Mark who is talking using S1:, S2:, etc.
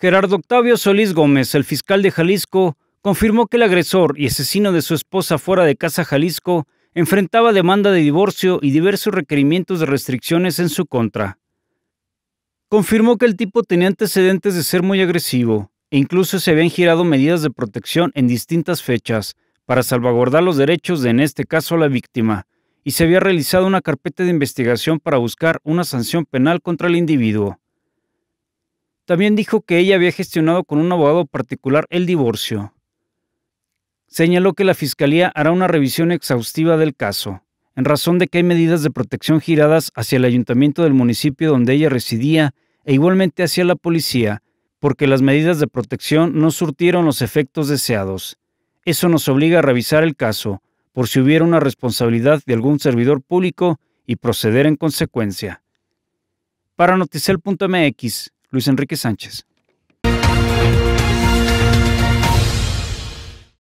S1: Gerardo Octavio Solís Gómez, el fiscal de Jalisco, confirmó que el agresor y asesino de su esposa fuera de casa Jalisco enfrentaba demanda de divorcio y diversos requerimientos de restricciones en su contra. Confirmó que el tipo tenía antecedentes de ser muy agresivo e incluso se habían girado medidas de protección en distintas fechas para salvaguardar los derechos de en este caso la víctima y se había realizado una carpeta de investigación para buscar una sanción penal contra el individuo. También dijo que ella había gestionado con un abogado particular el divorcio. Señaló que la Fiscalía hará una revisión exhaustiva del caso, en razón de que hay medidas de protección giradas hacia el ayuntamiento del municipio donde ella residía e igualmente hacia la policía, porque las medidas de protección no surtieron los efectos deseados. Eso nos obliga a revisar el caso, por si hubiera una responsabilidad de algún servidor público y proceder en consecuencia. Para Noticel.mx, Luis Enrique Sánchez.